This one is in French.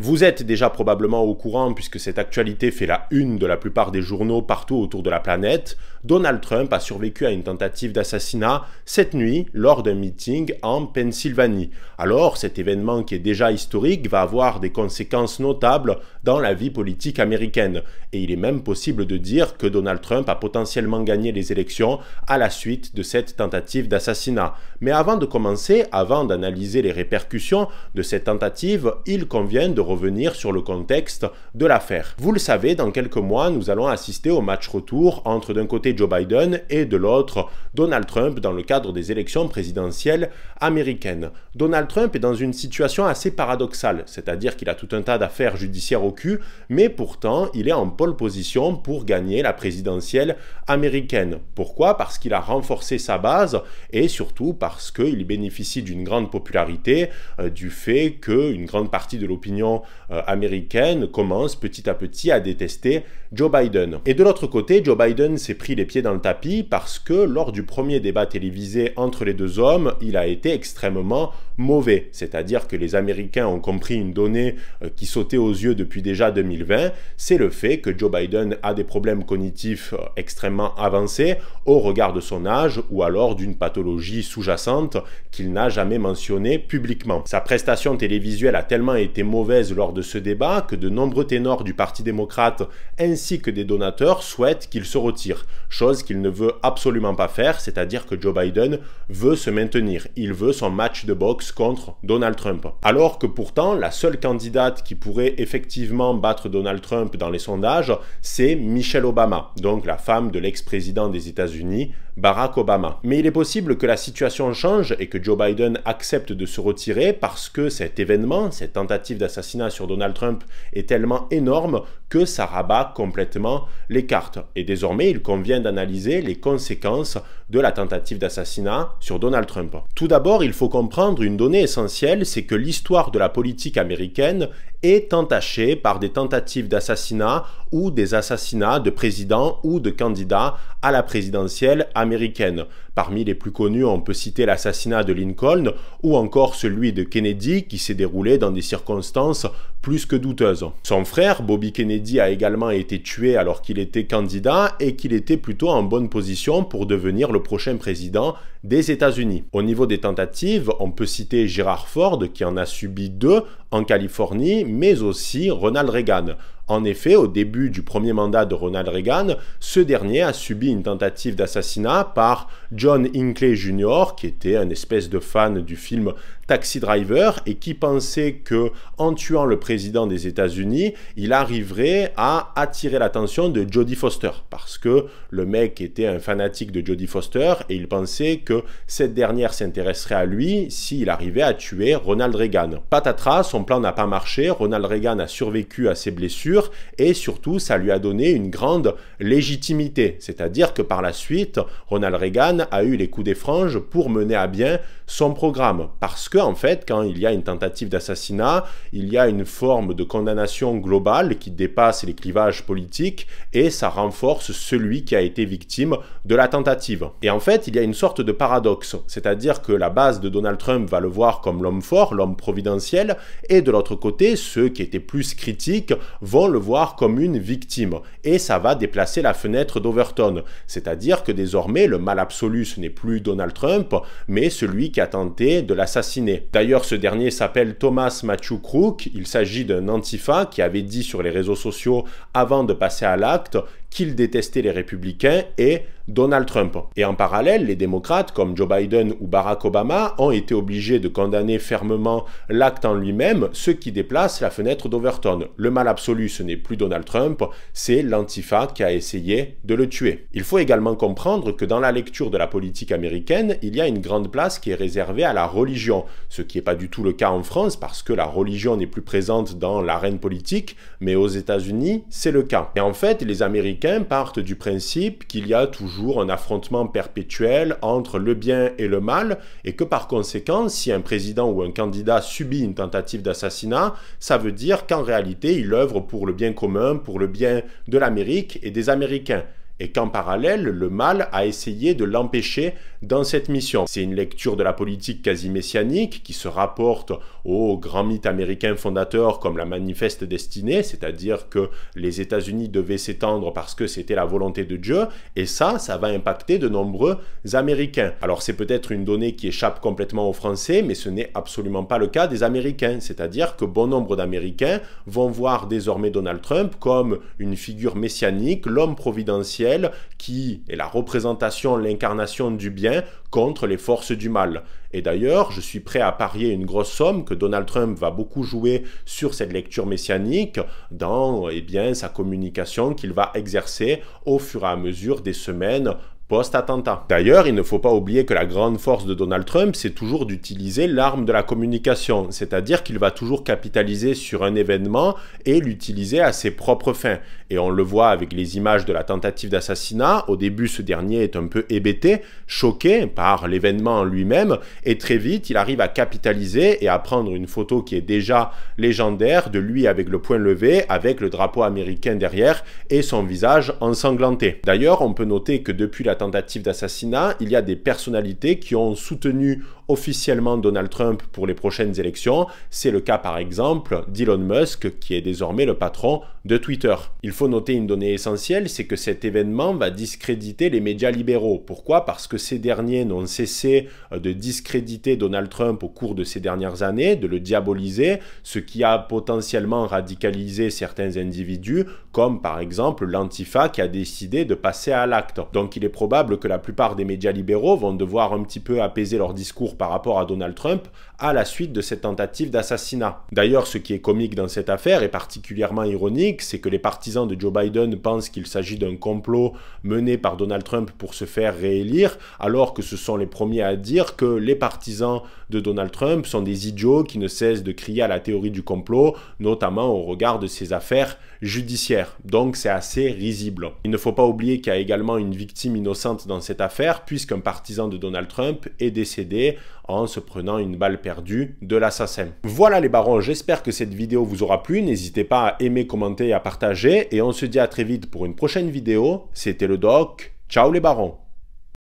Vous êtes déjà probablement au courant, puisque cette actualité fait la une de la plupart des journaux partout autour de la planète, Donald Trump a survécu à une tentative d'assassinat cette nuit lors d'un meeting en Pennsylvanie. Alors cet événement qui est déjà historique va avoir des conséquences notables dans la vie politique américaine. Et il est même possible de dire que Donald Trump a potentiellement gagné les élections à la suite de cette tentative d'assassinat. Mais avant de commencer, avant d'analyser les répercussions de cette tentative, il convient de revenir sur le contexte de l'affaire. Vous le savez, dans quelques mois, nous allons assister au match retour entre d'un côté Joe Biden et de l'autre Donald Trump dans le cadre des élections présidentielles américaines. Donald Trump est dans une situation assez paradoxale, c'est-à-dire qu'il a tout un tas d'affaires judiciaires au cul, mais pourtant il est en pole position pour gagner la présidentielle américaine. Pourquoi Parce qu'il a renforcé sa base et surtout parce qu'il bénéficie d'une grande popularité euh, du fait qu'une grande partie de l'opinion euh, américaine commence petit à petit à détester Joe Biden. Et de l'autre côté, Joe Biden s'est pris les pieds dans le tapis parce que lors du premier débat télévisé entre les deux hommes, il a été extrêmement mauvais. C'est-à-dire que les Américains ont compris une donnée euh, qui sautait aux yeux depuis déjà 2020, c'est le fait que Joe Biden a des problèmes cognitifs euh, extrêmement avancés au regard de son âge ou alors d'une pathologie sous-jacente qu'il n'a jamais mentionnée publiquement. Sa prestation télévisuelle a tellement été mauvaise lors de ce débat que de nombreux ténors du Parti démocrate ainsi que des donateurs souhaitent qu'il se retire, chose qu'il ne veut absolument pas faire, c'est-à-dire que Joe Biden veut se maintenir, il veut son match de boxe contre Donald Trump. Alors que pourtant la seule candidate qui pourrait effectivement battre Donald Trump dans les sondages, c'est Michelle Obama, donc la femme de l'ex-président des États-Unis, Barack Obama. Mais il est possible que la situation change et que Joe Biden accepte de se retirer parce que cet événement, cette tentative d'assassinat sur Donald Trump est tellement énorme que ça rabat complètement les cartes. Et désormais, il convient d'analyser les conséquences de la tentative d'assassinat sur Donald Trump. Tout d'abord, il faut comprendre une donnée essentielle, c'est que l'histoire de la politique américaine est entaché par des tentatives d'assassinat ou des assassinats de présidents ou de candidats à la présidentielle américaine. Parmi les plus connus, on peut citer l'assassinat de Lincoln ou encore celui de Kennedy qui s'est déroulé dans des circonstances plus que douteuse. Son frère, Bobby Kennedy, a également été tué alors qu'il était candidat et qu'il était plutôt en bonne position pour devenir le prochain président des États-Unis. Au niveau des tentatives, on peut citer Gérard Ford qui en a subi deux en Californie, mais aussi Ronald Reagan. En effet, au début du premier mandat de Ronald Reagan, ce dernier a subi une tentative d'assassinat par John Hinckley Jr., qui était un espèce de fan du film Taxi Driver et qui pensait que, en tuant le président des États-Unis, il arriverait à attirer l'attention de Jodie Foster, parce que le mec était un fanatique de Jodie Foster et il pensait que cette dernière s'intéresserait à lui s'il arrivait à tuer Ronald Reagan. Patatras, son plan n'a pas marché, Ronald Reagan a survécu à ses blessures et surtout ça lui a donné une grande légitimité. C'est-à-dire que par la suite, Ronald Reagan a eu les coups des franges pour mener à bien son programme. Parce que, en fait, quand il y a une tentative d'assassinat, il y a une forme de condamnation globale qui dépasse les clivages politiques et ça renforce celui qui a été victime de la tentative. Et en fait, il y a une sorte de paradoxe. C'est-à-dire que la base de Donald Trump va le voir comme l'homme fort, l'homme providentiel, et de l'autre côté, ceux qui étaient plus critiques vont le voir comme une victime. Et ça va déplacer la fenêtre d'Overton. C'est-à-dire que désormais, le mal absolu, ce n'est plus Donald Trump, mais celui qui a tenté de l'assassiner. D'ailleurs, ce dernier s'appelle Thomas Machu Crook. Il s'agit d'un antifa qui avait dit sur les réseaux sociaux, avant de passer à l'acte, qu'il détestait les républicains et Donald Trump. Et en parallèle, les démocrates comme Joe Biden ou Barack Obama ont été obligés de condamner fermement l'acte en lui-même, ce qui déplace la fenêtre d'Overton. Le mal absolu, ce n'est plus Donald Trump, c'est l'Antifa qui a essayé de le tuer. Il faut également comprendre que dans la lecture de la politique américaine, il y a une grande place qui est réservée à la religion, ce qui n'est pas du tout le cas en France parce que la religion n'est plus présente dans l'arène politique, mais aux États-Unis, c'est le cas. Et en fait, les Américains partent du principe qu'il y a toujours un affrontement perpétuel entre le bien et le mal, et que par conséquent, si un président ou un candidat subit une tentative d'assassinat, ça veut dire qu'en réalité, il œuvre pour le bien commun, pour le bien de l'Amérique et des Américains et qu'en parallèle, le mal a essayé de l'empêcher dans cette mission. C'est une lecture de la politique quasi messianique qui se rapporte au grand mythe américain fondateur comme la manifeste destinée, c'est-à-dire que les États-Unis devaient s'étendre parce que c'était la volonté de Dieu, et ça, ça va impacter de nombreux Américains. Alors c'est peut-être une donnée qui échappe complètement aux Français, mais ce n'est absolument pas le cas des Américains, c'est-à-dire que bon nombre d'Américains vont voir désormais Donald Trump comme une figure messianique, l'homme providentiel, qui est la représentation, l'incarnation du bien contre les forces du mal. Et d'ailleurs, je suis prêt à parier une grosse somme que Donald Trump va beaucoup jouer sur cette lecture messianique dans eh bien, sa communication qu'il va exercer au fur et à mesure des semaines attentat D'ailleurs, il ne faut pas oublier que la grande force de Donald Trump, c'est toujours d'utiliser l'arme de la communication, c'est-à-dire qu'il va toujours capitaliser sur un événement et l'utiliser à ses propres fins. Et on le voit avec les images de la tentative d'assassinat. Au début, ce dernier est un peu hébété, choqué par l'événement en lui-même, et très vite, il arrive à capitaliser et à prendre une photo qui est déjà légendaire de lui avec le poing levé, avec le drapeau américain derrière et son visage ensanglanté. D'ailleurs, on peut noter que depuis la d'assassinat, il y a des personnalités qui ont soutenu officiellement Donald Trump pour les prochaines élections. C'est le cas par exemple d'Elon Musk qui est désormais le patron de Twitter. Il faut noter une donnée essentielle, c'est que cet événement va discréditer les médias libéraux. Pourquoi Parce que ces derniers n'ont cessé euh, de discréditer Donald Trump au cours de ces dernières années, de le diaboliser, ce qui a potentiellement radicalisé certains individus, comme par exemple l'Antifa qui a décidé de passer à l'acte. Donc il est probable que la plupart des médias libéraux vont devoir un petit peu apaiser leur discours par rapport à Donald Trump à la suite de cette tentative d'assassinat. D'ailleurs, ce qui est comique dans cette affaire et particulièrement ironique, c'est que les partisans de Joe Biden pensent qu'il s'agit d'un complot mené par Donald Trump pour se faire réélire, alors que ce sont les premiers à dire que les partisans de Donald Trump sont des idiots qui ne cessent de crier à la théorie du complot, notamment au regard de ses affaires judiciaire, donc c'est assez risible. Il ne faut pas oublier qu'il y a également une victime innocente dans cette affaire, puisqu'un partisan de Donald Trump est décédé en se prenant une balle perdue de l'assassin. Voilà les barons, j'espère que cette vidéo vous aura plu, n'hésitez pas à aimer, commenter et à partager, et on se dit à très vite pour une prochaine vidéo, c'était le doc, ciao les barons